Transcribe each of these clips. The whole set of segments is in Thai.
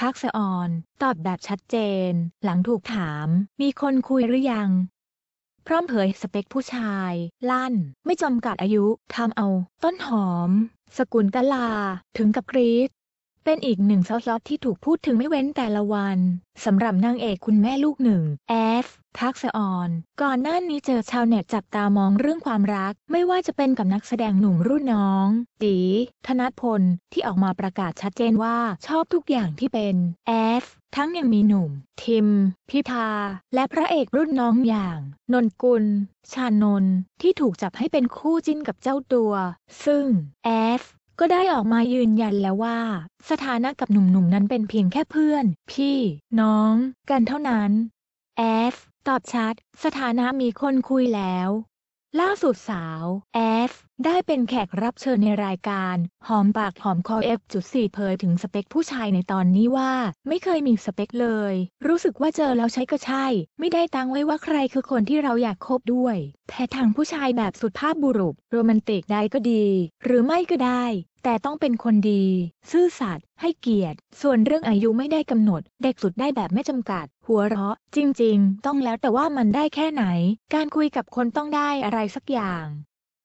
ทักษออน ตอบแบบชัดเจน หลังถูกถาม มีคนคุยหรือยัง พร้อมเผยสเปคผู้ชาย ลั่น ไม่จำกัดอายุ ทำเอา ต้นหอม สกุลตลา ถึงกับกรี๊ดเป็นอีกหนึ่งซอฟต์ที่ถูกพูดถึงไม่เว้นแต่ละวัน สำหรับนางเอกคุณแม่ลูกหนึ่งแอฟทักษออนก่อนหน้านี้เจอชาวเน็ตจับตามองเรื่องความรัก ไม่ว่าจะเป็นกับนักแสดงหนุ่มรุ่นน้องตีธนัทพลที่ออกมาประกาศชัดเจนว่าชอบทุกอย่างที่เป็นแอฟทั้งยังมีหนุ่ม ทิม พิธาและพระเอกรุ่นน้องอย่างนนกุล ชานนที่ถูกจับให้เป็นคู่จิ้นกับเจ้าตัว ซึ่งแอฟก็ได้ออกมายืนยันแล้วว่าสถานะกับหนุ่มๆนนั้นเป็นเพียงแค่เพื่อน พี่ น้อง กันเท่านั้นแอฟตอบชัด สถานะมีคนคุยแล้ว ล่าสุดสาวแอฟได้เป็นแขกรับเชิญในรายการ หอมปากหอมคอเอฟจุดสี่เผยถึงสเปคผู้ชายในตอนนี้ว่าไม่เคยมีสเปคเลย รู้สึกว่าเจอแล้วใช้ก็ใช่ ไม่ได้ตั้งไว้ว่าใครคือคนที่เราอยากคบด้วยแต่ทางผู้ชายแบบสุดภาพบุรุษโรแมนติกได้ก็ดี หรือไม่ก็ได้แต่ต้องเป็นคนดี ซื่อสัตย์ให้เกียรติ ส่วนเรื่องอายุไม่ได้กำหนด เด็กสุดได้แบบไม่จำกัด หัวเราะ จริงๆ ต้องแล้วแต่ว่ามันได้แค่ไหน การคุยกับคนต้องได้อะไรสักอย่าง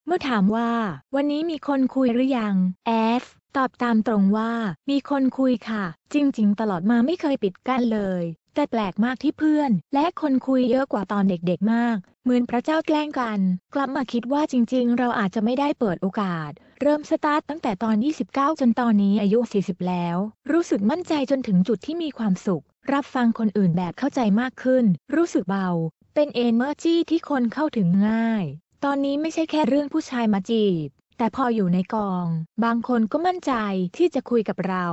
เมื่อถามว่า วันนี้มีคนคุยหรือยังแอฟตอบตามตรงว่า มีคนคุยค่ะ จริงๆตลอดมาไม่เคยปิดกั้นเลยแต่แปลกมากที่เพื่อน และคนคุยเยอะกว่าตอนเด็กๆมาก เหมือนพระเจ้าแกล้งกัน กลับมาคิดว่าจริงๆ เราอาจจะไม่ได้เปิดโอกาส เริ่มสตาร์ตตั้งแต่ตอน 29 จนตอนนี้อายุ 40 แล้ว รู้สึกมั่นใจจนถึงจุดที่มีความสุข รับฟังคนอื่นแบบเข้าใจมากขึ้น รู้สึกเบา เป็นเอเนอร์จีที่คนเข้าถึงง่าย ตอนนี้ไม่ใช่แค่เรื่องผู้ชายมาจีบ แต่พออยู่ในกอง บางคนก็มั่นใจที่จะคุยกับเรา